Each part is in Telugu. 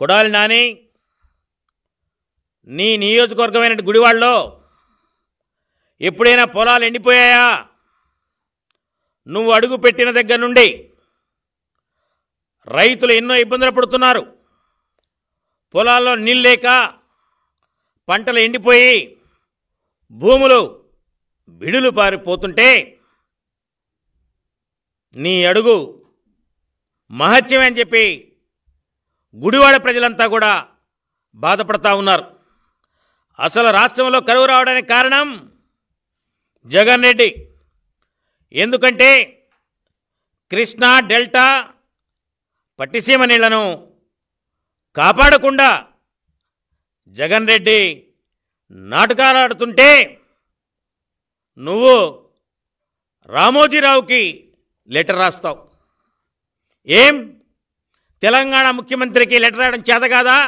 కొడాలి నాని నీ నియోజకవర్గమైన గుడివాళ్ళలో ఎప్పుడైనా పొలాలు ఎండిపోయాయా నువ్వు అడుగు పెట్టిన దగ్గర నుండి రైతులు ఎన్నో ఇబ్బందులు పడుతున్నారు పొలాల్లో నీళ్ళు లేక పంటలు ఎండిపోయి భూములు బిడులు పారిపోతుంటే నీ అడుగు మహత్యమే అని చెప్పి గుడివాడ ప్రజలంతా కూడా బాధపడతా ఉన్నారు అసలు రాష్ట్రంలో కరువు రావడానికి కారణం జగన్ రెడ్డి ఎందుకంటే కృష్ణా డెల్టా పట్టిసీమ నీళ్లను కాపాడకుండా జగన్ రెడ్డి నాటకాలాడుతుంటే నువ్వు రామోజీరావుకి లెటర్ రాస్తావు ఏం తెలంగాణ ముఖ్యమంత్రికి లెటర్ రాయడం చేత కాదా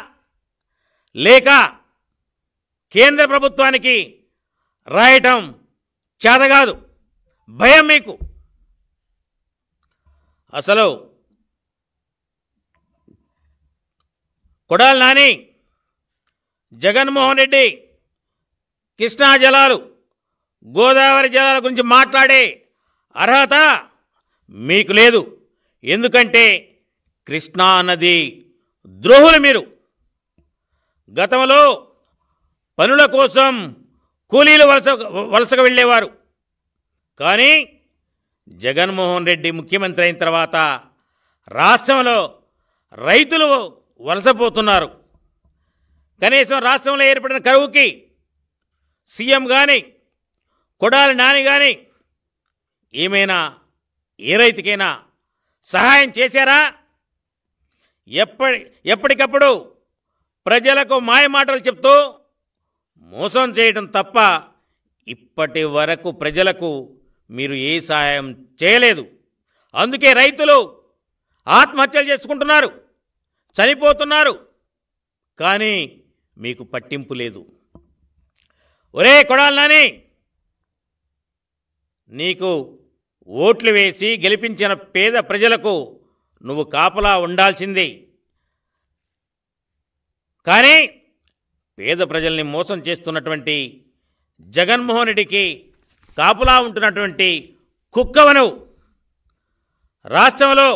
లేక కేంద్ర ప్రభుత్వానికి రాయటం చేత కాదు భయం మీకు అసలు కొడాలి నాని జగన్మోహన్ రెడ్డి కృష్ణా జలాలు గోదావరి జలాల గురించి మాట్లాడే అర్హత మీకు లేదు ఎందుకంటే కృష్ణానది ద్రోహులు మీరు గతంలో పనుల కోసం కూలీలు వలస వలసకు వెళ్ళేవారు కానీ జగన్మోహన్ రెడ్డి ముఖ్యమంత్రి అయిన తర్వాత రాష్ట్రంలో రైతులు వలసపోతున్నారు కనీసం రాష్ట్రంలో ఏర్పడిన కరువుకి సీఎం కానీ కొడాలి నాని కానీ ఏమైనా ఏ రైతుకైనా సహాయం చేశారా ఎప్పటి ఎప్పటికప్పుడు ప్రజలకు మాయమాటలు చెప్తూ మోసం చేయడం తప్ప ఇప్పటి వరకు ప్రజలకు మీరు ఏ సహాయం చేయలేదు అందుకే రైతులు ఆత్మహత్యలు చేసుకుంటున్నారు చనిపోతున్నారు కానీ మీకు పట్టింపు లేదు ఒరే కొడాలి నాని నీకు ఓట్లు వేసి గెలిపించిన పేద ప్రజలకు నువ్వు కాపలా ఉండాల్సిందే కానీ పేద ప్రజల్ని మోసం చేస్తున్నటువంటి జగన్మోహన్ రెడ్డికి కాపులా ఉంటున్నటువంటి కుక్కవను రాష్ట్రంలో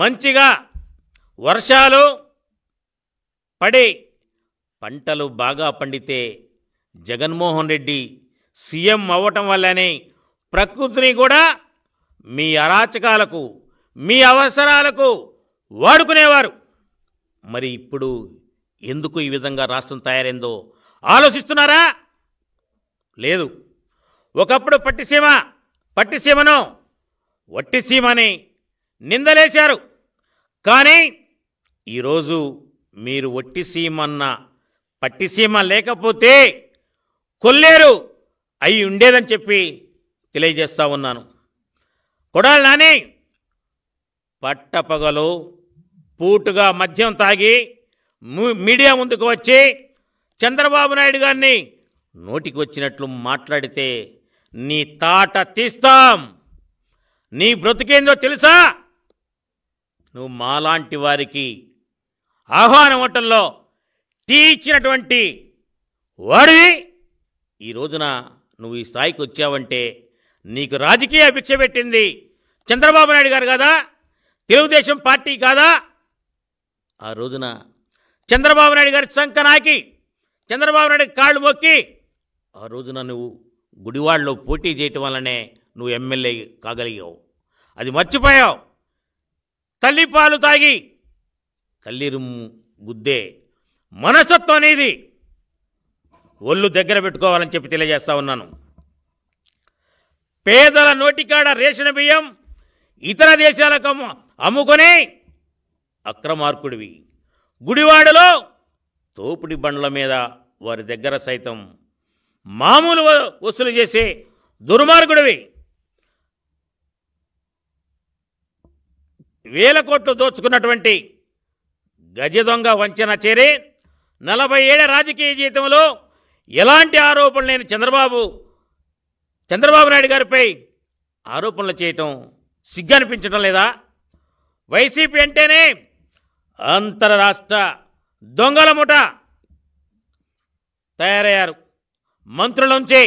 మంచిగా వర్షాలు పడి పంటలు బాగా పండితే జగన్మోహన్ రెడ్డి సీఎం అవ్వటం వల్లనే ప్రకృతిని కూడా మీ అరాచకాలకు మీ అవసరాలకు వాడుకునేవారు మరి ఇప్పుడు ఎందుకు ఈ విధంగా రాష్ట్రం తయారైందో ఆలోచిస్తున్నారా లేదు ఒకప్పుడు పట్టిసీమ పట్టిసీమను వట్టిసీమ అని నిందలేశారు కానీ ఈరోజు మీరు వట్టిసీమన్న పట్టిసీమ లేకపోతే కొల్లేరు అయి ఉండేదని చెప్పి తెలియజేస్తా ఉన్నాను కొడాలి నాని పట్టపగలు పూటుగా మద్యం తాగి మీడియా ముందుకు వచ్చి చంద్రబాబు నాయుడు గారిని నోటికి వచ్చినట్లు మాట్లాడితే నీ తాట తీస్తాం నీ బ్రతికేందో తెలుసా నువ్వు మాలాంటి వారికి ఆహ్వాన అవటంలో టీ ఇచ్చినటువంటి వాడివి ఈ రోజున నువ్వు ఈ స్థాయికి వచ్చావంటే నీకు రాజకీయ భిక్ష పెట్టింది చంద్రబాబు నాయుడు గారు కాదా తెలుగుదేశం పార్టీ కాదా ఆ రోజున చంద్రబాబు నాయుడు గారి నాకి చంద్రబాబు నాయుడు కాళ్ళు మొక్కి ఆ రోజున నువ్వు గుడివాడలో పోటీ చేయటం వల్లనే నువ్వు ఎమ్మెల్యే కాగలిగావు అది మర్చిపోయావు తల్లి పాలు తాగి తల్లిరుము గుద్దే మనసత్వం అనేది ఒళ్ళు దగ్గర పెట్టుకోవాలని చెప్పి తెలియజేస్తా ఉన్నాను పేదల నోటికాడ రేషన్ బియ్యం ఇతర దేశాలకు అమ్ముకొని అక్రమార్కుడివి గుడివాడలో తోపుడి బండ్ల మీద వారి దగ్గర సైతం మామూలు వసూలు చేసే దుర్మార్గుడివి వేల కోట్లు దోచుకున్నటువంటి గజ దొంగ వంచన చేరి నలభై ఏళ్ల రాజకీయ జీవితంలో ఎలాంటి ఆరోపణలు లేని చంద్రబాబు చంద్రబాబు నాయుడు గారిపై ఆరోపణలు చేయటం సిగ్గనిపించడం లేదా వైసీపీ అంటేనే అంతరరాష్ట్ర దొంగల ముఠ తయారయ్యారు మంత్రుల నుంచి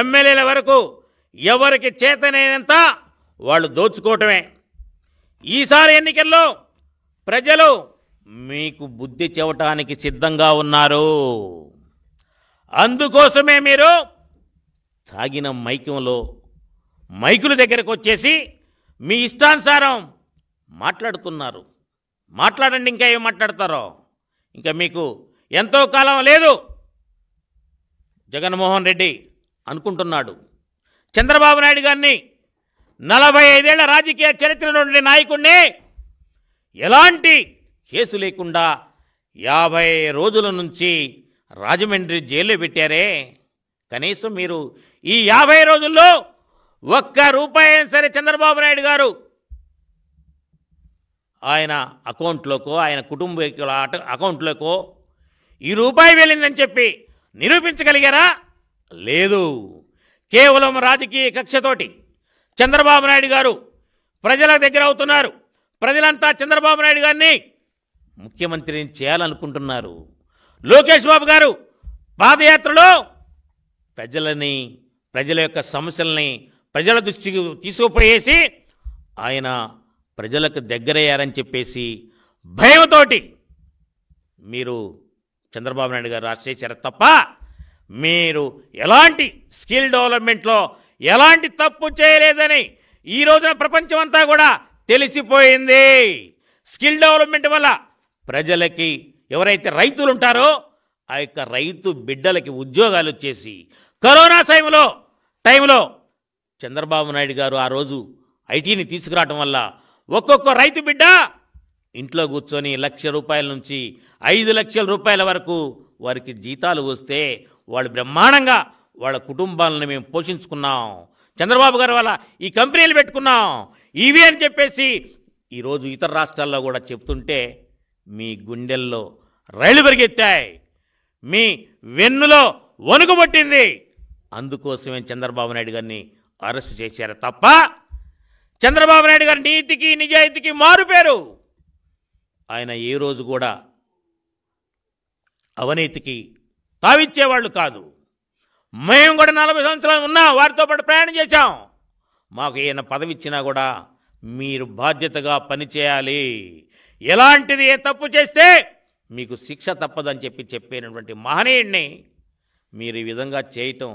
ఎమ్మెల్యేల వరకు ఎవరికి చేతనైనంత వాళ్ళు దోచుకోవటమే ఈసారి ఎన్నికల్లో ప్రజలు మీకు బుద్ధి చెవటానికి సిద్ధంగా ఉన్నారు అందుకోసమే మీరు తాగిన మైకంలో మైకుల దగ్గరకు వచ్చేసి మీ ఇష్టానుసారం మాట్లాడుతున్నారు మాట్లాడండి ఇంకా ఏం మాట్లాడతారో ఇంకా మీకు ఎంతో కాలం లేదు జగన్మోహన్ రెడ్డి అనుకుంటున్నాడు చంద్రబాబు నాయుడు గారిని నలభై ఐదేళ్ల రాజకీయ చరిత్రలో ఉండే నాయకుడిని ఎలాంటి కేసు లేకుండా యాభై రోజుల నుంచి రాజమండ్రి జైల్లో పెట్టారే కనీసం మీరు ఈ యాభై రోజుల్లో ఒక్క రూపాయి సరే చంద్రబాబు నాయుడు గారు ఆయన అకౌంట్లోకో ఆయన కుటుంబీకుల అకౌంట్లోకో ఈ రూపాయి వెళ్ళిందని చెప్పి నిరూపించగలిగారా లేదు కేవలం రాజకీయ కక్షతోటి చంద్రబాబు నాయుడు గారు ప్రజల దగ్గర అవుతున్నారు ప్రజలంతా చంద్రబాబు నాయుడు గారిని ముఖ్యమంత్రిని చేయాలనుకుంటున్నారు లోకేష్ బాబు గారు పాదయాత్రలో ప్రజలని ప్రజల యొక్క సమస్యల్ని ప్రజల దృష్టికి తీసుకుపోయేసి ఆయన ప్రజలకు దగ్గరయ్యారని చెప్పేసి భయంతోటి మీరు చంద్రబాబు నాయుడు గారు రాష్ట్ర చేశారు తప్ప మీరు ఎలాంటి స్కిల్ డెవలప్మెంట్లో ఎలాంటి తప్పు చేయలేదని ఈ రోజున ప్రపంచం అంతా కూడా తెలిసిపోయింది స్కిల్ డెవలప్మెంట్ వల్ల ప్రజలకి ఎవరైతే రైతులు ఉంటారో ఆ యొక్క రైతు బిడ్డలకి ఉద్యోగాలు వచ్చేసి కరోనా టైంలో టైంలో చంద్రబాబు నాయుడు గారు ఆ రోజు ఐటీని తీసుకురావటం వల్ల ఒక్కొక్క రైతు బిడ్డ ఇంట్లో కూర్చొని లక్ష రూపాయల నుంచి ఐదు లక్షల రూపాయల వరకు వారికి జీతాలు వస్తే వాళ్ళు బ్రహ్మాండంగా వాళ్ళ కుటుంబాలను మేము పోషించుకున్నాం చంద్రబాబు గారు వాళ్ళ ఈ కంపెనీలు పెట్టుకున్నాం ఇవి అని చెప్పేసి ఈరోజు ఇతర రాష్ట్రాల్లో కూడా చెప్తుంటే మీ గుండెల్లో రైలు పరిగెత్తాయి మీ వెన్నులో వణుకుబట్టింది అందుకోసమే చంద్రబాబు నాయుడు గారిని అరెస్ట్ చేశారు తప్ప చంద్రబాబు నాయుడు గారు నీతికి నిజాయితీకి మారుపేరు ఆయన ఏ రోజు కూడా అవినీతికి తావిచ్చేవాళ్ళు కాదు మేము కూడా నలభై సంవత్సరాలు ఉన్నా వారితో పాటు ప్రయాణం చేశాం మాకు ఈయన పదవి ఇచ్చినా కూడా మీరు బాధ్యతగా పనిచేయాలి ఎలాంటిది ఏ తప్పు చేస్తే మీకు శిక్ష తప్పదని చెప్పి చెప్పేటువంటి మహనీయుడిని మీరు ఈ విధంగా చేయటం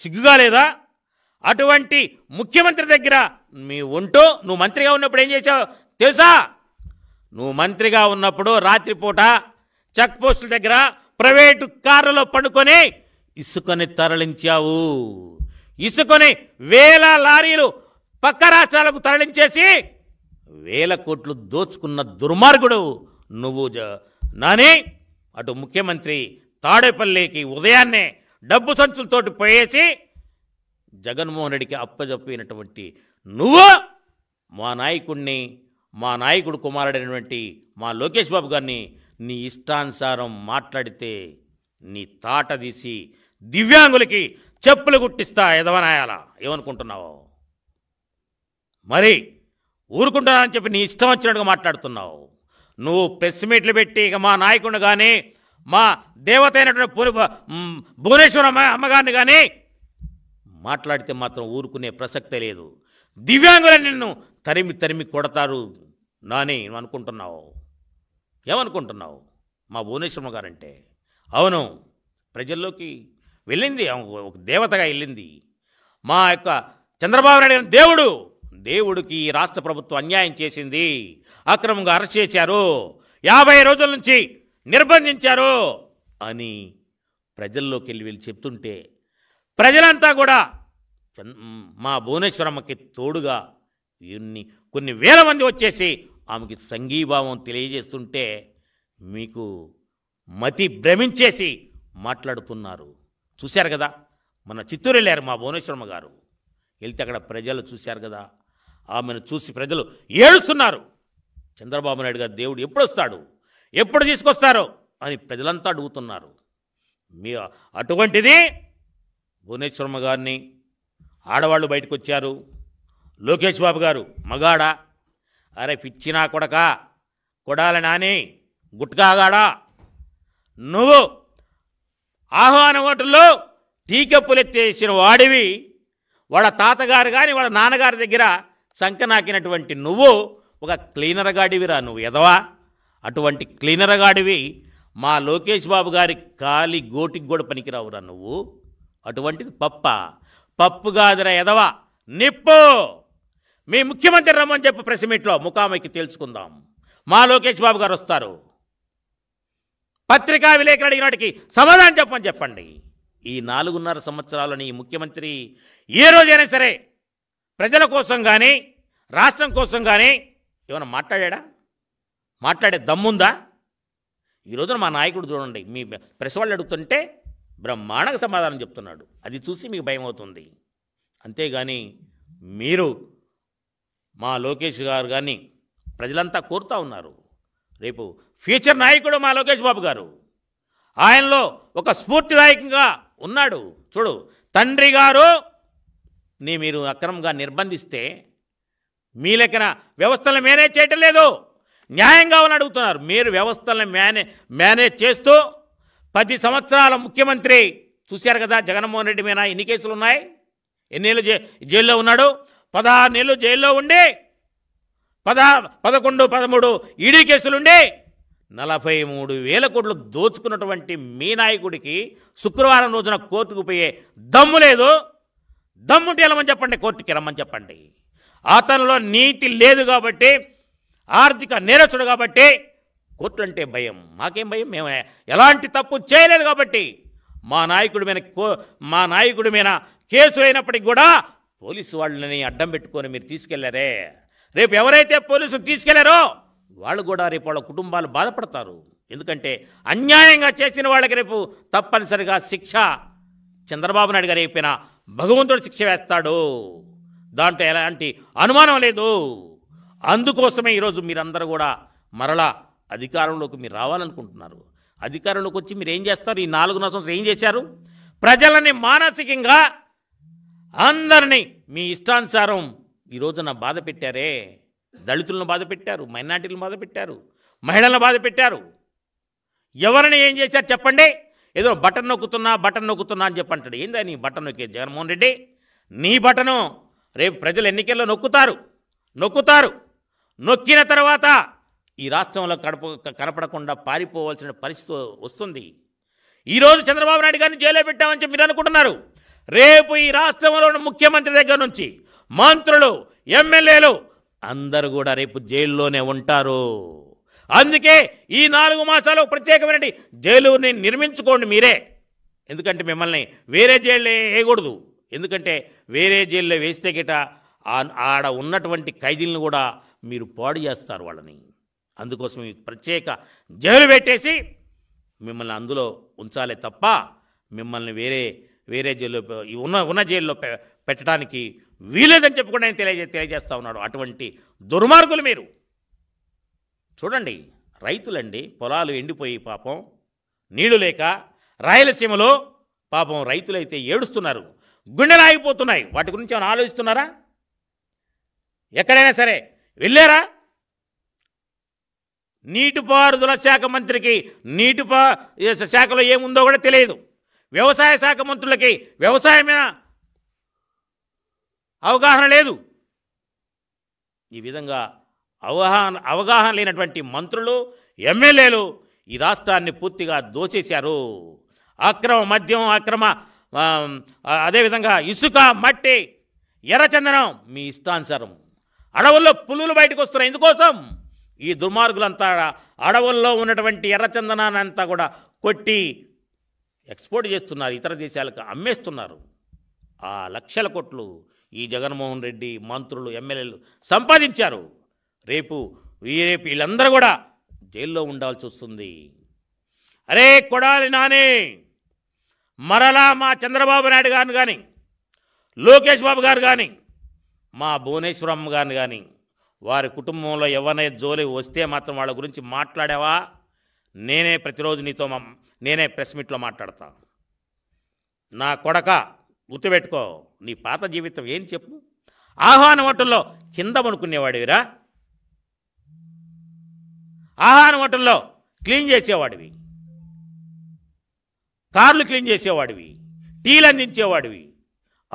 సిగ్గుగా లేదా అటువంటి ముఖ్యమంత్రి దగ్గర మీ ఉంటూ నువ్వు మంత్రిగా ఉన్నప్పుడు ఏం చేసావు తెలుసా నువ్వు మంత్రిగా ఉన్నప్పుడు రాత్రిపూట చెక్ పోస్టుల దగ్గర ప్రైవేటు కారులో పండుకొని ఇసుకొని తరలించావు ఇసుకొని వేల లారీలు పక్క రాష్ట్రాలకు తరలించేసి వేల కోట్లు దోచుకున్న దుర్మార్గుడు నువ్వు నాని అటు ముఖ్యమంత్రి తాడేపల్లికి ఉదయాన్నే డబ్బు సంచులతోటి పోయేసి జగన్మోహన్ రెడ్డికి అప్పజెప్పినటువంటి నువ్వు మా నాయకుడిని మా నాయకుడు కుమారుడైనటువంటి మా లోకేష్ బాబు గారిని నీ ఇష్టానుసారం మాట్లాడితే నీ తాట తీసి దివ్యాంగులకి చెప్పులు గుట్టిస్తా ఎదవనాయాల ఏమనుకుంటున్నావు మరి ఊరుకుంటున్నానని చెప్పి నీ ఇష్టం వచ్చినట్టుగా మాట్లాడుతున్నావు నువ్వు ప్రెస్ మీట్లు పెట్టి ఇక మా నాయకుడిని కానీ మా దేవత అయినటువంటి భువనేశ్వర అమ్మగారిని కానీ మాట్లాడితే మాత్రం ఊరుకునే ప్రసక్తే లేదు దివ్యాంగుల నిన్ను తరిమి తరిమి కొడతారు నాని అనుకుంటున్నావు ఏమనుకుంటున్నావు మా భువనేశ్వరమ్మ గారంటే అవును ప్రజల్లోకి వెళ్ళింది ఒక దేవతగా వెళ్ళింది మా యొక్క చంద్రబాబు నాయుడు దేవుడు దేవుడికి రాష్ట్ర ప్రభుత్వం అన్యాయం చేసింది అక్రమంగా అరెస్ట్ చేశారు యాభై రోజుల నుంచి నిర్బంధించారు అని ప్రజల్లోకి వెళ్ళి వీళ్ళు చెప్తుంటే ప్రజలంతా కూడా మా భువనేశ్వరమ్మకి తోడుగా ఇన్ని కొన్ని వేల మంది వచ్చేసి ఆమెకి సంఘీభావం తెలియజేస్తుంటే మీకు మతి భ్రమించేసి మాట్లాడుతున్నారు చూశారు కదా మన చిత్తూరు వెళ్ళారు మా భువనేశ్వరమ్మ గారు వెళ్తే అక్కడ ప్రజలు చూశారు కదా ఆమెను చూసి ప్రజలు ఏడుస్తున్నారు చంద్రబాబు నాయుడు గారు దేవుడు ఎప్పుడు వస్తాడు ఎప్పుడు తీసుకొస్తారు అని ప్రజలంతా అడుగుతున్నారు మీ అటువంటిది భువనేశ్వరమ్మ గారిని ఆడవాళ్ళు బయటకు వచ్చారు లోకేష్ బాబు గారు మగాడ అరే పిచ్చినా కొడక కొడాల నాని గుట్కాగాడా నువ్వు ఆహ్వాన ఓటల్లో ఎత్తేసిన వాడివి వాళ్ళ తాతగారు కానీ వాళ్ళ నాన్నగారి దగ్గర సంకనాకినటువంటి నువ్వు ఒక క్లీనర్ గాడివిరా నువ్వు ఎదవా అటువంటి క్లీనర్ గాడివి మా లోకేష్ బాబు గారి కాలి గోటికి కూడా పనికిరావురా నువ్వు అటువంటిది పప్ప పప్పు కాదురా ఎదవా నిప్పు మీ ముఖ్యమంత్రి రమ్మని చెప్పి ప్రెస్ మీట్లో ముఖామైకి తెలుసుకుందాం మా లోకేష్ బాబు గారు వస్తారు పత్రికా విలేకరు అడిగినాటికి సమాధానం చెప్పమని చెప్పండి ఈ నాలుగున్నర సంవత్సరాలని ముఖ్యమంత్రి ఏ రోజైనా సరే ప్రజల కోసం కానీ రాష్ట్రం కోసం కానీ ఏమైనా మాట్లాడా మాట్లాడే దమ్ముందా ఈరోజున మా నాయకుడు చూడండి మీ ప్రెస్ వాళ్ళు అడుగుతుంటే బ్రహ్మాండకు సమాధానం చెప్తున్నాడు అది చూసి మీకు భయం అవుతుంది అంతేగాని మీరు మా లోకేష్ గారు కానీ ప్రజలంతా కోరుతూ ఉన్నారు రేపు ఫ్యూచర్ నాయకుడు మా లోకేష్ బాబు గారు ఆయనలో ఒక స్ఫూర్తిదాయకంగా ఉన్నాడు చూడు తండ్రి గారు నీ మీరు అక్రమంగా నిర్బంధిస్తే మీ లెక్కన వ్యవస్థలను మేనేజ్ చేయటం లేదు న్యాయంగా అని అడుగుతున్నారు మీరు వ్యవస్థలను మేనే మేనేజ్ చేస్తూ పది సంవత్సరాల ముఖ్యమంత్రి చూశారు కదా జగన్మోహన్ రెడ్డి మీద ఎన్ని కేసులు ఉన్నాయి ఎన్నేళ్ళు జై జైల్లో ఉన్నాడు నెలలు జైల్లో ఉండి పద పదకొండు పదమూడు ఈడీ కేసులుండి నలభై మూడు వేల కోట్లు దోచుకున్నటువంటి మీ నాయకుడికి శుక్రవారం రోజున కోర్టుకు పోయే దమ్ము లేదు దమ్ముంటే వెళ్ళమని చెప్పండి కోర్టుకి రమ్మని చెప్పండి అతనిలో నీతి లేదు కాబట్టి ఆర్థిక నేరచుడు కాబట్టి అంటే భయం మాకేం భయం మేము ఎలాంటి తప్పు చేయలేదు కాబట్టి మా నాయకుడి మీద మా నాయకుడి మీద కేసు అయినప్పటికి కూడా పోలీసు వాళ్ళని అడ్డం పెట్టుకొని మీరు తీసుకెళ్లారే రేపు ఎవరైతే పోలీసులు తీసుకెళ్లారో వాళ్ళు కూడా రేపు వాళ్ళ కుటుంబాలు బాధపడతారు ఎందుకంటే అన్యాయంగా చేసిన వాళ్ళకి రేపు తప్పనిసరిగా శిక్ష చంద్రబాబు నాయుడు గారు అయిపోయిన భగవంతుడు శిక్ష వేస్తాడు దాంట్లో ఎలాంటి అనుమానం లేదు అందుకోసమే ఈరోజు మీరందరూ కూడా మరలా అధికారంలోకి మీరు రావాలనుకుంటున్నారు అధికారంలోకి వచ్చి మీరు ఏం చేస్తారు ఈ నాలుగున్నర సంవత్సరం ఏం చేశారు ప్రజలని మానసికంగా అందరినీ మీ ఇష్టానుసారం ఈరోజు నా బాధ పెట్టారే దళితులను బాధ పెట్టారు మైనార్టీలను బాధ పెట్టారు మహిళలను బాధ పెట్టారు ఎవరిని ఏం చేశారు చెప్పండి ఏదో బటన్ నొక్కుతున్నా బటన్ నొక్కుతున్నా అని చెప్పంటాడు ఏందా నీ బటన్ నొక్కే జగన్మోహన్ రెడ్డి నీ బటను రేపు ప్రజలు ఎన్నికల్లో నొక్కుతారు నొక్కుతారు నొక్కిన తర్వాత ఈ రాష్ట్రంలో కడప కనపడకుండా పారిపోవాల్సిన పరిస్థితి వస్తుంది ఈరోజు చంద్రబాబు నాయుడు గారిని జైల్లో పెట్టామని చెప్పి మీరు అనుకుంటున్నారు రేపు ఈ రాష్ట్రంలో ముఖ్యమంత్రి దగ్గర నుంచి మంత్రులు ఎమ్మెల్యేలు అందరు కూడా రేపు జైల్లోనే ఉంటారు అందుకే ఈ నాలుగు మాసాలు ప్రత్యేకమైన జైలుని నిర్మించుకోండి మీరే ఎందుకంటే మిమ్మల్ని వేరే జైల్లో వేయకూడదు ఎందుకంటే వేరే జైల్లో వేస్తే గిట ఆడ ఉన్నటువంటి ఖైదీలను కూడా మీరు పాడు చేస్తారు వాళ్ళని అందుకోసం మీకు ప్రత్యేక జైలు పెట్టేసి మిమ్మల్ని అందులో ఉంచాలే తప్ప మిమ్మల్ని వేరే వేరే జైల్లో ఉన్న ఉన్న జైల్లో పెట్టడానికి వీలేదని చెప్పి నేను తెలియజే తెలియజేస్తా ఉన్నాడు అటువంటి దుర్మార్గులు మీరు చూడండి రైతులండి పొలాలు ఎండిపోయి పాపం నీళ్లు లేక రాయలసీమలో పాపం రైతులైతే ఏడుస్తున్నారు గుండెలు ఆగిపోతున్నాయి వాటి గురించి ఏమైనా ఆలోచిస్తున్నారా ఎక్కడైనా సరే వెళ్ళారా నీటిపారుదల శాఖ మంత్రికి నీటి శాఖలో ఏముందో కూడా తెలియదు వ్యవసాయ శాఖ మంత్రులకి వ్యవసాయమైన అవగాహన లేదు ఈ విధంగా అవగాహన అవగాహన లేనటువంటి మంత్రులు ఎమ్మెల్యేలు ఈ రాష్ట్రాన్ని పూర్తిగా దోచేశారు అక్రమ మద్యం అక్రమ అదేవిధంగా ఇసుక మట్టి ఎర్రచందనం మీ ఇష్టానుసారం అడవుల్లో పులులు బయటకు వస్తున్నాయి ఎందుకోసం ఈ దుర్మార్గులంతా అడవుల్లో ఉన్నటువంటి అంతా కూడా కొట్టి ఎక్స్పోర్ట్ చేస్తున్నారు ఇతర దేశాలకు అమ్మేస్తున్నారు ఆ లక్షల కోట్లు ఈ జగన్మోహన్ రెడ్డి మంత్రులు ఎమ్మెల్యేలు సంపాదించారు రేపు రేపు వీళ్ళందరూ కూడా జైల్లో ఉండాల్సి వస్తుంది అరే కొడాలి నానే మరలా మా చంద్రబాబు నాయుడు గారిని కానీ లోకేష్ బాబు గారు కానీ మా భువనేశ్వరమ్మ గారిని కానీ వారి కుటుంబంలో ఎవరైనా జోలి వస్తే మాత్రం వాళ్ళ గురించి మాట్లాడావా నేనే ప్రతిరోజు నీతో నేనే ప్రెస్ మీట్లో మాట్లాడతా నా కొడక గుర్తుపెట్టుకో నీ పాత జీవితం ఏం చెప్పు ఆహ్వాన ఓటంలో కింద పనుకునేవాడివిరా ఆహ్వాన ఓటంలో క్లీన్ చేసేవాడివి కార్లు క్లీన్ చేసేవాడివి టీలు అందించేవాడివి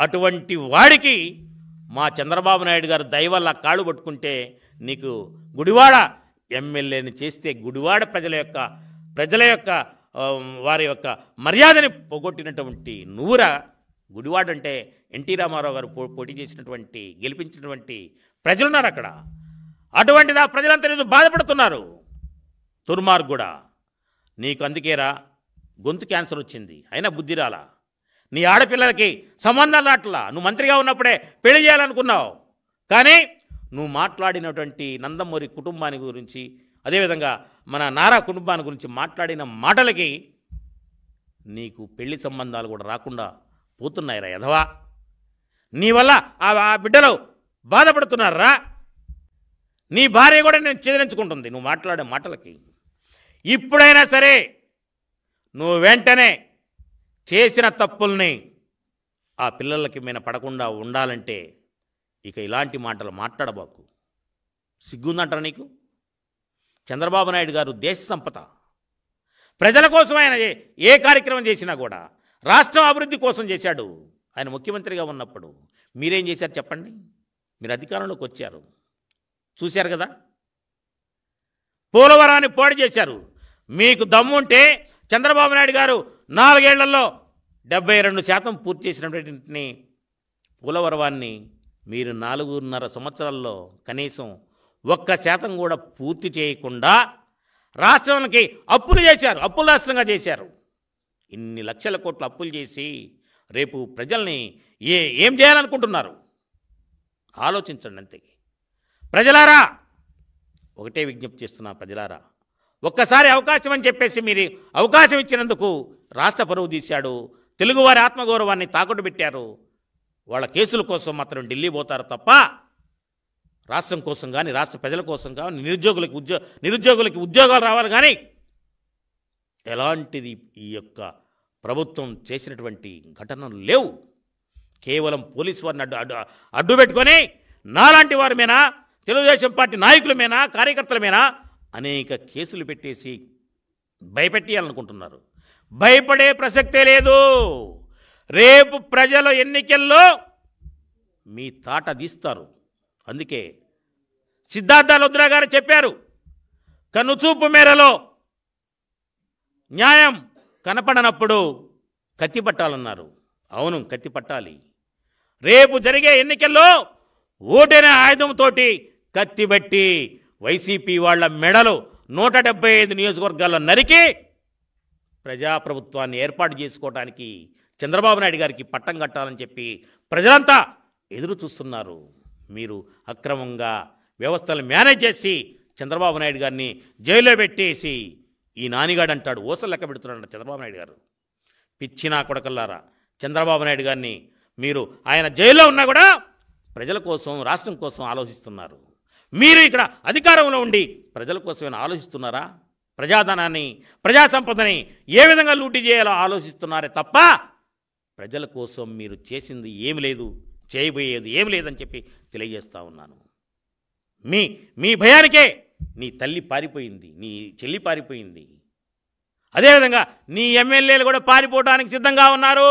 అటువంటి వాడికి మా చంద్రబాబు నాయుడు గారు దయవల్ల కాళ్ళు పట్టుకుంటే నీకు గుడివాడ ఎమ్మెల్యేని చేస్తే గుడివాడ ప్రజల యొక్క ప్రజల యొక్క వారి యొక్క మర్యాదని పోగొట్టినటువంటి నువ్వురా గుడివాడ అంటే ఎన్టీ రామారావు గారు పోటీ చేసినటువంటి గెలిపించినటువంటి ప్రజలున్నారు అక్కడ అటువంటిది ఆ ప్రజలంతా ఏదో బాధపడుతున్నారు దుర్మార్గుడా నీకు అందుకేరా గొంతు క్యాన్సర్ వచ్చింది అయినా బుద్ధిరాలా నీ ఆడపిల్లలకి సంబంధం రాట్లా నువ్వు మంత్రిగా ఉన్నప్పుడే పెళ్లి చేయాలనుకున్నావు కానీ నువ్వు మాట్లాడినటువంటి నందమూరి కుటుంబాన్ని గురించి అదేవిధంగా మన నారా కుటుంబాన్ని గురించి మాట్లాడిన మాటలకి నీకు పెళ్లి సంబంధాలు కూడా రాకుండా పోతున్నాయిరా యధవా నీ వల్ల ఆ బిడ్డలు బాధపడుతున్నారా నీ భార్య కూడా నేను చెదిరించుకుంటుంది నువ్వు మాట్లాడే మాటలకి ఇప్పుడైనా సరే నువ్వు వెంటనే చేసిన తప్పుల్ని ఆ పిల్లలకి మీన పడకుండా ఉండాలంటే ఇక ఇలాంటి మాటలు మాట్లాడబాకు సిగ్గుందంటారా నీకు చంద్రబాబు నాయుడు గారు దేశ సంపద ప్రజల కోసం ఆయన ఏ కార్యక్రమం చేసినా కూడా రాష్ట్రం అభివృద్ధి కోసం చేశాడు ఆయన ముఖ్యమంత్రిగా ఉన్నప్పుడు మీరేం చేశారు చెప్పండి మీరు అధికారంలోకి వచ్చారు చూశారు కదా పోలవరాన్ని పోటీ చేశారు మీకు దమ్ముంటే చంద్రబాబు నాయుడు గారు నాలుగేళ్లలో డెబ్బై రెండు శాతం పూర్తి చేసినటువంటి పులవరవాన్ని మీరు నాలుగున్నర సంవత్సరాల్లో కనీసం ఒక్క శాతం కూడా పూర్తి చేయకుండా రాష్ట్రానికి అప్పులు చేశారు అప్పుల రాష్ట్రంగా చేశారు ఇన్ని లక్షల కోట్లు అప్పులు చేసి రేపు ప్రజల్ని ఏ ఏం చేయాలనుకుంటున్నారు ఆలోచించండి అంతే ప్రజలారా ఒకటే విజ్ఞప్తి చేస్తున్నా ప్రజలారా ఒక్కసారి అవకాశం అని చెప్పేసి మీరు అవకాశం ఇచ్చినందుకు రాష్ట్ర పరువు తీశాడు తెలుగువారి ఆత్మగౌరవాన్ని తాకట్టు పెట్టారు వాళ్ళ కేసుల కోసం మాత్రం ఢిల్లీ పోతారు తప్ప రాష్ట్రం కోసం కానీ రాష్ట్ర ప్రజల కోసం కానీ నిరుద్యోగులకి ఉద్యో నిరుద్యోగులకి ఉద్యోగాలు రావాలి కానీ ఎలాంటిది ఈ యొక్క ప్రభుత్వం చేసినటువంటి ఘటనలు లేవు కేవలం పోలీసు వారిని అడ్డు అడ్డు అడ్డు పెట్టుకొని నాలాంటి వారి మీద తెలుగుదేశం పార్టీ నాయకుల మీద కార్యకర్తల మీద అనేక కేసులు పెట్టేసి భయపెట్టేయాలనుకుంటున్నారు భయపడే ప్రసక్తే లేదు రేపు ప్రజల ఎన్నికల్లో మీ తాట తీస్తారు అందుకే సిద్ధార్థ లుద్రా గారు చెప్పారు కనుచూపు మేరలో న్యాయం కనపడనప్పుడు కత్తి పట్టాలన్నారు అవును కత్తి పట్టాలి రేపు జరిగే ఎన్నికల్లో ఓటైన ఆయుధంతో కత్తిబెట్టి వైసీపీ వాళ్ళ మెడలు నూట డెబ్బై ఐదు నియోజకవర్గాల్లో నరికి ప్రజాప్రభుత్వాన్ని ఏర్పాటు చేసుకోవడానికి చంద్రబాబు నాయుడు గారికి పట్టం కట్టాలని చెప్పి ప్రజలంతా ఎదురు చూస్తున్నారు మీరు అక్రమంగా వ్యవస్థలు మేనేజ్ చేసి చంద్రబాబు నాయుడు గారిని జైల్లో పెట్టేసి ఈ నానిగాడు అంటాడు ఓసలు లెక్క పెడుతున్నాడు చంద్రబాబు నాయుడు గారు పిచ్చినా కొడకల్లారా చంద్రబాబు నాయుడు గారిని మీరు ఆయన జైల్లో ఉన్నా కూడా ప్రజల కోసం రాష్ట్రం కోసం ఆలోచిస్తున్నారు మీరు ఇక్కడ అధికారంలో ఉండి ప్రజల ఏమైనా ఆలోచిస్తున్నారా ప్రజాధనాన్ని ప్రజా సంపదని ఏ విధంగా లూటీ చేయాలో ఆలోచిస్తున్నారే తప్ప ప్రజల కోసం మీరు చేసింది ఏమి లేదు చేయబోయేది ఏమి లేదని చెప్పి తెలియజేస్తూ ఉన్నాను మీ మీ భయానికే నీ తల్లి పారిపోయింది నీ చెల్లి పారిపోయింది అదేవిధంగా నీ ఎమ్మెల్యేలు కూడా పారిపోవడానికి సిద్ధంగా ఉన్నారు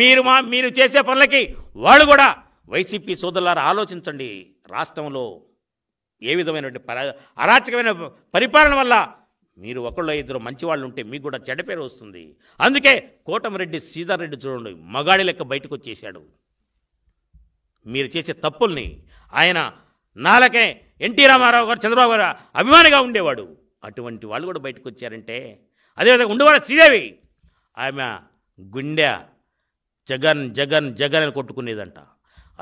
మీరు మా మీరు చేసే పనులకి వాళ్ళు కూడా వైసీపీ సోదరులారు ఆలోచించండి రాష్ట్రంలో ఏ విధమైనటువంటి పరా అరాచకమైన పరిపాలన వల్ల మీరు ఒకళ్ళు ఇద్దరు మంచివాళ్ళు ఉంటే మీకు కూడా చెడ్డ పేరు వస్తుంది అందుకే కోటమిరెడ్డి సీతారెడ్డి చూడండి మగాడి లెక్క బయటకు వచ్చేసాడు మీరు చేసే తప్పుల్ని ఆయన నాలకే ఎన్టీ రామారావు గారు చంద్రబాబు గారు అభిమానిగా ఉండేవాడు అటువంటి వాళ్ళు కూడా బయటకు వచ్చారంటే అదేవిధంగా ఉండేవాడు శ్రీదేవి ఆమె గుండె జగన్ జగన్ జగన్ అని కొట్టుకునేదంట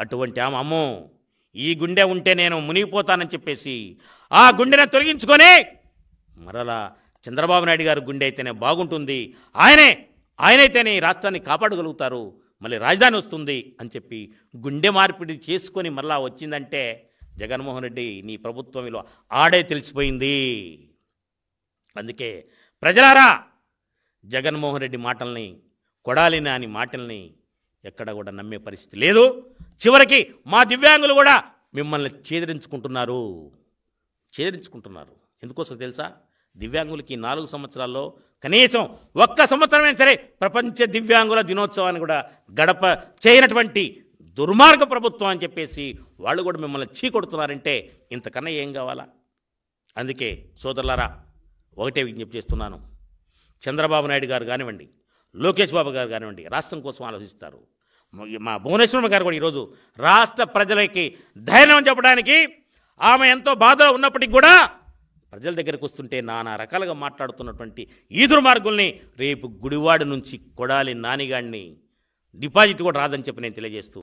అటువంటి ఆమె అమ్మో ఈ గుండె ఉంటే నేను మునిగిపోతానని చెప్పేసి ఆ గుండెను తొలగించుకొని మరలా చంద్రబాబు నాయుడు గారు గుండె అయితేనే బాగుంటుంది ఆయనే ఆయనైతేనే రాష్ట్రాన్ని కాపాడగలుగుతారు మళ్ళీ రాజధాని వస్తుంది అని చెప్పి గుండె మార్పిడి చేసుకొని మరలా వచ్చిందంటే జగన్మోహన్ రెడ్డి నీ ప్రభుత్వం ఇలా ఆడే తెలిసిపోయింది అందుకే ప్రజలారా జగన్మోహన్ రెడ్డి మాటల్ని కొడాలిన అని మాటల్ని ఎక్కడ కూడా నమ్మే పరిస్థితి లేదు చివరికి మా దివ్యాంగులు కూడా మిమ్మల్ని ఛేదరించుకుంటున్నారు ఛేదరించుకుంటున్నారు ఎందుకోసం తెలుసా దివ్యాంగులకి నాలుగు సంవత్సరాల్లో కనీసం ఒక్క సంవత్సరమైనా సరే ప్రపంచ దివ్యాంగుల దినోత్సవాన్ని కూడా గడప చేయనటువంటి దుర్మార్గ ప్రభుత్వం అని చెప్పేసి వాళ్ళు కూడా మిమ్మల్ని చీకొడుతున్నారంటే ఇంతకన్నా ఏం కావాలా అందుకే సోదరులారా ఒకటే విజ్ఞప్తి చేస్తున్నాను చంద్రబాబు నాయుడు గారు కానివ్వండి లోకేష్ బాబు గారు కానివ్వండి రాష్ట్రం కోసం ఆలోచిస్తారు మా భువనేశ్వరం గారు కూడా ఈరోజు రాష్ట్ర ప్రజలకి ధైర్యం చెప్పడానికి ఆమె ఎంతో బాధలో ఉన్నప్పటికి కూడా ప్రజల దగ్గరకు వస్తుంటే నానా రకాలుగా మాట్లాడుతున్నటువంటి ఈదురు మార్గుల్ని రేపు గుడివాడ నుంచి కొడాలి నానిగాడిని డిపాజిట్ కూడా రాదని చెప్పి నేను తెలియజేస్తూ